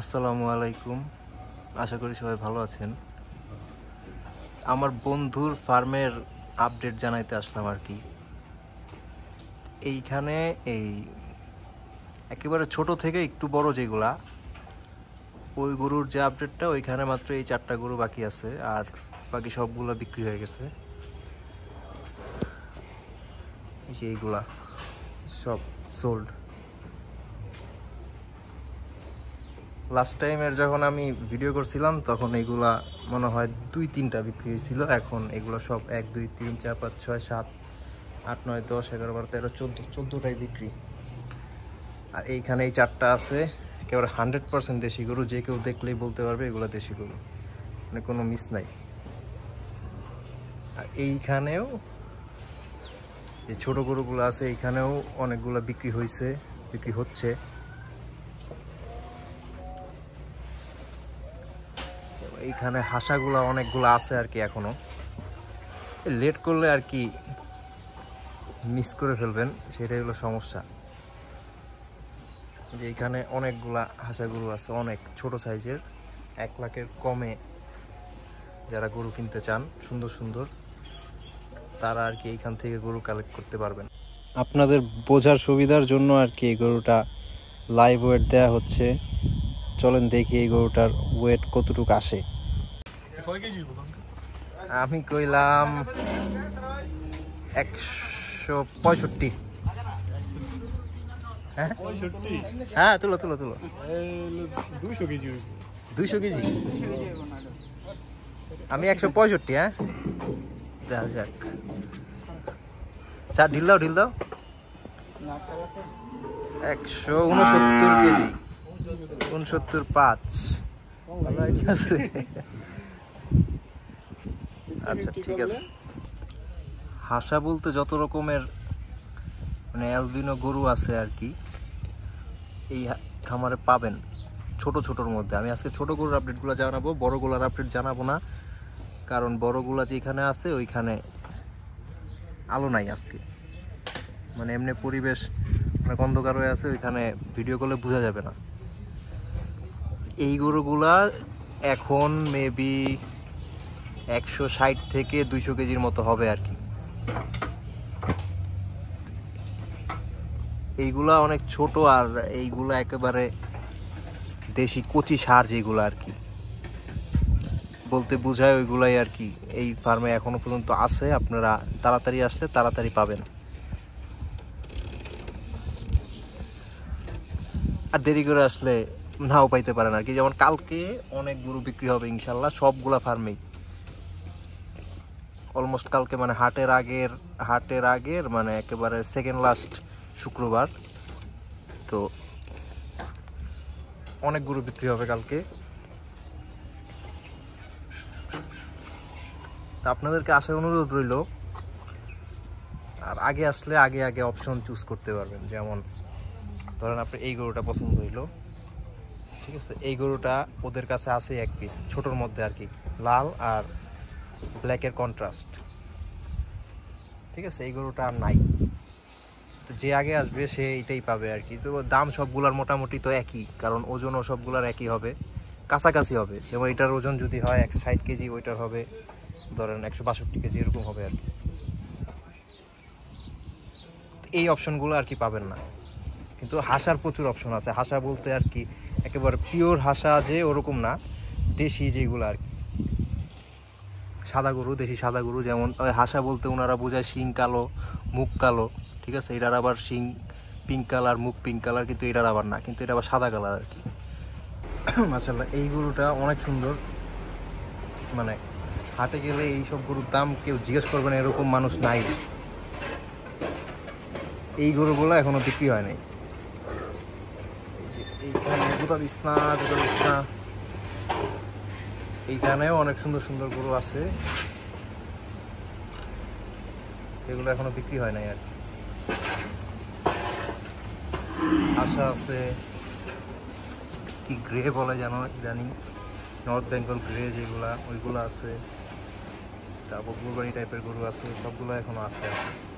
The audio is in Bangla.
আসসালামু আলাইকুম আশা করি সবাই ভালো আছেন আমার বন্ধুর ফার্মের আপডেট জানাইতে আসলাম আর কি এইখানে এই একেবারে ছোট থেকে একটু বড় যেগুলা ওই গরুর যে আপডেটটা ওইখানে মাত্র এই চারটা গরু বাকি আছে আর বাকি সবগুলো বিক্রি হয়ে গেছে এইগুলা সব সোল্ড লাস্ট টাইমের যখন আমি ভিডিও করছিলাম তখন এইগুলা মনে হয় দুই তিনটা বিক্রি হয়েছিল এখন এগুলো সব এক দুই তিন চার পাঁচ ছয় সাত আট নয় দশ এগারো বারো তেরো চোদ্দো চোদ্দোটাই বিক্রি আর এইখানে এই চারটা আছে একেবারে হান্ড্রেড পার্সেন্ট দেশি গরু যে কেউ দেখলেই বলতে পারবে এগুলো দেশি গরু মানে কোনো মিস নাই আর এইখানেও যে ছোটো গরুগুলো আছে এইখানেও অনেকগুলো বিক্রি হয়েছে বিক্রি হচ্ছে এইখানে হাসাগুলো অনেকগুলো আছে আর কি এখনও লেট করলে আর কি মিস করে ফেলবেন সেটাই হলো সমস্যা যে এখানে অনেকগুলা হাসা গরু আছে অনেক ছোট সাইজের এক লাখের কমে যারা গরু কিনতে চান সুন্দর সুন্দর তারা আর কি এইখান থেকে গরু কালেক্ট করতে পারবেন আপনাদের বোঝার সুবিধার জন্য আর কি এই গরুটা লাইভ ওয়েট দেওয়া হচ্ছে চলেন দেখি এই গরুটার ওয়েট কতটুকু আসে আমি কইলাম একশো পঁয়ষট্টি হ্যাঁ হ্যাঁ তুলো তুলো তুলো দুইশো কেজি দুইশো কেজি আমি একশো পঁয়ষট্টি হ্যাঁ দেখা যাক স্যার ঢিল দাও ঢিল দাও একশো উনসত্তর কেজি উনসত্তর পাঁচ আচ্ছা ঠিক আছে হাসা বলতে যত রকমের মানে অ্যালবিনো গরু আছে আর কি এই খামারে পাবেন ছোট ছোটোর মধ্যে আমি আজকে ছোট গরুর আপডেটগুলো জানাবো বড়গুলার আপডেট জানাবো না কারণ বড়গুলা যেখানে আছে ওইখানে আলো নাই আজকে মানে এমনি পরিবেশ অনেক অন্ধকার হয়ে আছে ওইখানে ভিডিও কলে বোঝা যাবে না এই গরুগুলা এখন মেবি একশো ষাট থেকে দুইশো কেজির মতো হবে আর কি এইগুলা অনেক ছোট আর এইগুলা একেবারে দেশি কচি সার যেগুলো আর কি বলতে বোঝায় ওইগুলাই আর কি এই ফার্মে এখনো পর্যন্ত আছে আপনারা তাড়াতাড়ি আসলে তাড়াতাড়ি পাবেন আর দেরি করে আসলে নাও পাইতে পারেন আর কি যেমন কালকে অনেক গরু বিক্রি হবে ইনশাল্লাহ সবগুলা ফার্মেই অলমোস্ট কালকে মানে হাটের আগের হাটের আগের মানে একেবারে সেকেন্ড লাস্ট শুক্রবার তো অনেক গরু বিক্রি হবে কালকে আপনাদেরকে আসার অনুরোধ রইল আর আগে আসলে আগে আগে অপশন চুজ করতে পারবেন যেমন ধরেন আপনি এই গরুটা পছন্দ হইলো ঠিক আছে এই গরুটা ওদের কাছে আছে এক পিস ছোটোর মধ্যে আর কি লাল আর ব্ল্যাকের কন্ট্রাস্ট ঠিক আছে এই গরুটা আর নাই তো যে আগে আসবে সে এইটাই পাবে আর কি তো দাম সবগুলার মোটামুটি তো একই কারণ ওজনও সবগুলার একই হবে কাছাকাছি হবে যেমন এটার ওজন যদি হয় একশো ষাট কেজি ওইটার হবে ধরেন একশো বাষট্টি কেজি এরকম হবে আর কি এই অপশনগুলো আর কি পাবেন না কিন্তু হাসার প্রচুর অপশন আছে হাসা বলতে আর কি একেবারে পিওর হাসা যে ওরকম না দেশি যেগুলো আর কি সাদা গরু দেশি সাদা গরু যেমন হাসা বলতে ওনারা বোঝায় শিং কালো মুখ কালো ঠিক আছে এটার আবার শিং পিঙ্ক কালার মুখ পিঙ্ক কালার কিন্তু এটার আবার না কিন্তু এটা আবার সাদা কালার আর কি মাসাল্লাহ এই গরুটা অনেক সুন্দর মানে হাটে গেলে এই সব গরুর দাম কেউ জিজ্ঞেস করবে না এরকম মানুষ নাই এই গরুগুলো এখনও বিক্রি হয়নি দিস না দিস না এইখানেও অনেক সুন্দর সুন্দর গরু আছে এগুলো এখনো বিক্রি হয় নাই আর কি আশা আছে কি গ্রে বলে জানো জানি নর্থ বেঙ্গল গ্রে যেগুলা ওইগুলো আছে তারপর গুরবানি টাইপের গরু আছে সবগুলো এখনো আছে আর